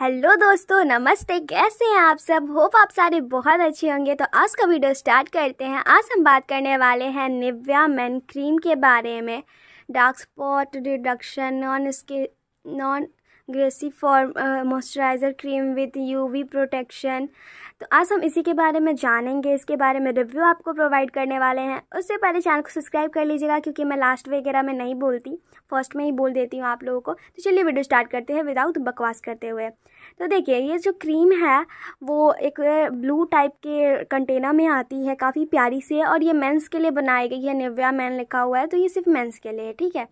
Hello दोस्तों नमस्ते कैसे हैं आप सब होप आप सारे बहुत अच्छे होंगे तो आज का वीडियो स्टार्ट करते हैं आज हम बात करने वाले हैं निव्या मैन क्रीम के बारे में dark spot reduction non skin non greasy form moisturiser cream with UV protection तो आज हम इसी के बारे में जानेंगे इसके बारे में रिव्यू आपको प्रोवाइड करने वाले हैं उससे पहले चैनल को सब्सक्राइब कर लीजिएगा क्योंकि मैं लास्ट वगैरह में नहीं बोलती फर्स्ट में ही बोल देती हूँ आप लोगों को तो चलिए वीडियो स्टार्ट करते हैं विदाउट बकवास करते हुए तो देखिए ये जो क्रीम है वो एक ब्लू uh, टाइप के कंटेनर में आती है काफ़ी प्यारी सी है और ये मेंस के लिए बनाई गई है निव्या मैन लिखा हुआ है तो ये सिर्फ मेंस के लिए ठीक है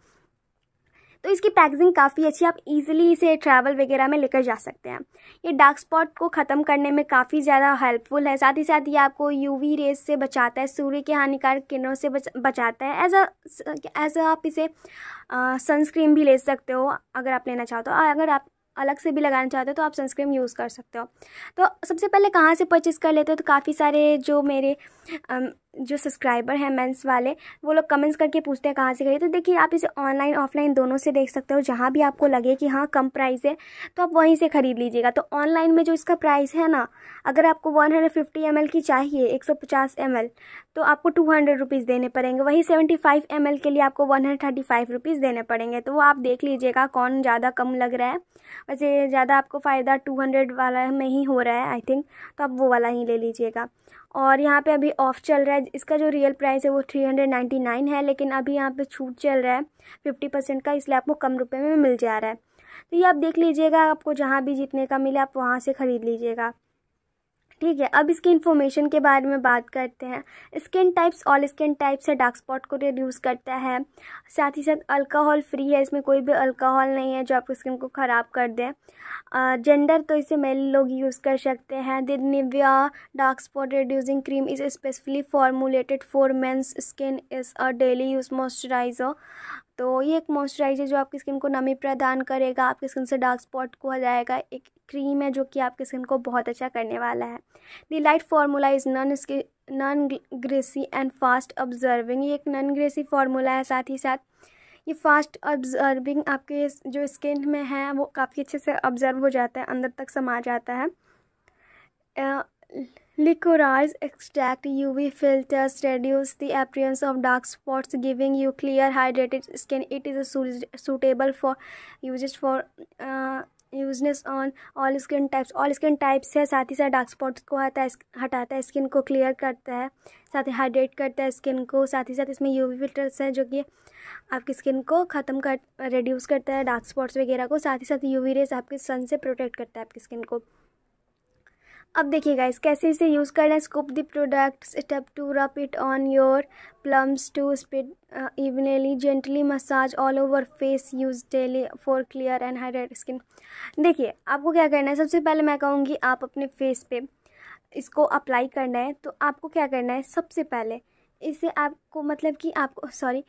तो इसकी पैकेजिंग काफ़ी अच्छी आप इजीली इसे ट्रैवल वगैरह में लेकर जा सकते हैं ये डार्क स्पॉट को ख़त्म करने में काफ़ी ज़्यादा हेल्पफुल है साथ ही साथ ये आपको यूवी रेज से बचाता है सूर्य के हानिकारक किरणों से बच, बचाता है एज अ एज अ आप इसे सनस्क्रीन भी ले सकते हो अगर आप लेना चाहते हो तो। अगर आप अलग से भी लगाना चाहते हो तो आप सनस्क्रीन यूज़ कर सकते हो तो सबसे पहले कहाँ से परचेज़ कर लेते हो तो काफ़ी सारे जो मेरे जो सब्सक्राइबर हैं मेंस वाले वो लोग कमेंट्स करके पूछते हैं कहाँ से खरीदे तो देखिए आप इसे ऑनलाइन ऑफलाइन दोनों से देख सकते हो जहाँ भी आपको लगे कि हाँ कम प्राइस है तो आप वहीं से ख़रीद लीजिएगा तो ऑनलाइन में जो इसका प्राइस है ना अगर आपको one hundred fifty M L की चाहिए एक सौ पचास एम एल तो आपको टू हंड्रेड रुपीज़ देने पड़ेंगे वही सेवेंटी फाइव एम एल के लिए आपको one hundred thirty five rupees देने पड़ेंगे तो वो आप देख लीजिएगा कौन ज़्यादा कम लग रहा है वैसे ज़्यादा आपको फ़ायदा टू हंड्रेड वाला में ही हो रहा है आई थिंक तो आप वो वाला ही ले लीजिएगा और यहाँ पे अभी ऑफ चल रहा है इसका जो रियल प्राइस है वो थ्री हंड्रेड नाइन्टी नाइन है लेकिन अभी यहाँ पे छूट चल रहा है फिफ्टी परसेंट का इसलिए आपको कम रुपए में मिल जा रहा है तो ये आप देख लीजिएगा आपको जहाँ भी जितने का मिले आप वहाँ से ख़रीद लीजिएगा ठीक है अब इसकी इन्फॉर्मेशन के बारे में बात करते हैं skin types all skin types है डार्क स्पॉट को रिड्यूस करता है साथ ही साथ अल्कोहल फ्री है इसमें कोई भी अल्कोहल नहीं है जो आपकी स्किन को ख़राब कर दे जेंडर तो इसे मेल लोग यूज़ कर सकते हैं दिन Nivea dark spot reducing cream is specially formulated for men's skin is a daily use moisturiser तो ये एक मॉइस्चराइजर जो आपकी स्किन को नमी प्रदान करेगा आपकी स्किन से डार्क स्पॉट को हटाएगा एक क्रीम है जो कि आपकी स्किन को बहुत अच्छा करने वाला है the light formula is non skin non greasy and fast observing ये एक नन ग्रेसी फार्मूला है साथ ही साथ ये फास्ट ऑब्जर्विंग आपके जो स्किन में है वो काफ़ी अच्छे से ऑब्जर्व हो जाता है अंदर तक समा जाता है Licorice extract U V filters the appearance of dark spots giving you clear hydrated skin it is su suitable for uses for यूजनेस on all skin types all skin types है साथ ही साथ डार्क स्पॉट्स को हटा है हटाता है skin को क्लियर करता है साथ ही हाइड्रेट करता है स्किन को साथ ही साथ इसमें यू वी फिल्टर्स हैं जो कि आपकी स्किन को ख़त्म कर रिड्यूस करता है डार्क स्पॉट्स वगैरह को साथ ही साथ यू वी रेस आपके सन से प्रोटेक्ट करता है आपकी स्किन को अब देखिए गाइस कैसे इसे यूज़ करना है scoop the product step two rub it on your palms to spread evenly gently massage all over face use daily for clear and hydrate skin देखिए आपको क्या करना है सबसे पहले मैं कहूँगी आप अपने फेस पे इसको अप्लाई करना है तो आपको क्या करना है सबसे पहले इसे आपको मतलब कि आपको सॉरी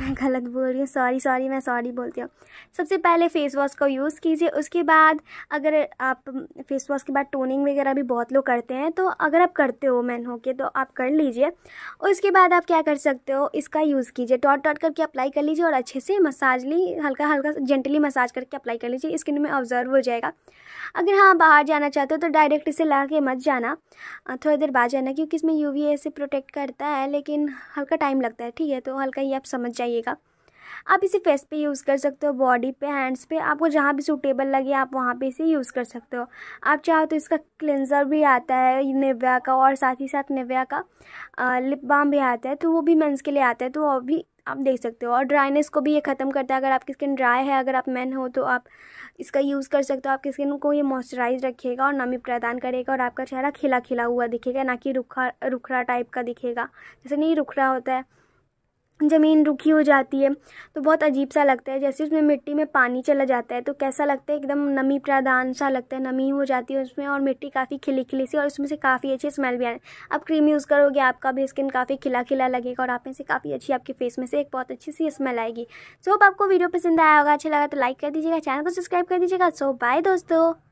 मैं गलत बोल रही हूँ सॉरी सॉरी मैं सॉरी बोलती हूँ सबसे पहले फेस वॉश का यूज़ कीजिए उसके बाद अगर आप फेस वॉश के बाद टोनिंग वगैरह भी बहुत लोग करते हैं तो अगर आप करते हो मैन हो के तो आप कर लीजिए उसके बाद आप क्या कर सकते हो इसका यूज़ कीजिए टॉट टॉट करके अप्लाई कर लीजिए और अच्छे से मसाज ली हल्का हल्का जेंटली मसाज करके अप्लाई कर लीजिए स्किन में ऑब्जर्व हो जाएगा अगर हाँ बाहर जाना चाहते हो तो डायरेक्ट इसे ला के मत जाना थोड़ी देर बाद जाना क्योंकि इसमें यू से प्रोटेक्ट करता है लेकिन हल्का टाइम लगता है ठीक है तो हल्का ही आप समझ जाइएगा आप इसे फेस पे यूज़ कर सकते हो बॉडी पे हैंड्स पे आपको जहाँ भी सूटेबल लगे आप वहाँ पे इसे यूज़ कर सकते हो आप चाहो तो इसका क्लेंजर भी आता है निव्या का और साथ ही साथ निव्या का लिप बाम भी आता है तो वो भी मेंस के लिए आता है तो वो भी आप देख सकते हो और ड्राइनेस को भी ये ख़त्म करता है अगर आपकी स्किन ड्राई है अगर आप मैन हो तो आप इसका यूज़ कर सकते हो आपकी स्किन को ये मॉइस्चराइज रखेगा और नमी प्रदान करेगा और आपका चेहरा खिला खिला हुआ दिखेगा ना कि रुखा रुखड़ा टाइप का दिखेगा जैसे नहीं रुखरा होता है ज़मीन रुखी हो जाती है तो बहुत अजीब सा लगता है जैसे उसमें मिट्टी में पानी चला जाता है तो कैसा लगता है एकदम नमी प्रदान सा लगता है नमी हो जाती है उसमें और मिट्टी काफ़ी खिली खिली सी और उसमें से काफ़ी अच्छी स्मेल भी आए अब क्रीम यूज़ करोगे आपका भी स्किन काफ़ी खिला खिला लगेगा और आप में से काफ़ी अच्छी आपके फेस में से एक बहुत अच्छी सी स्मेल आएगी सो आपको वीडियो पसंद आया होगा अच्छा लगा तो लाइक कर दीजिएगा चैनल को सब्सक्राइब कर दीजिएगा सो बाय दोस्तों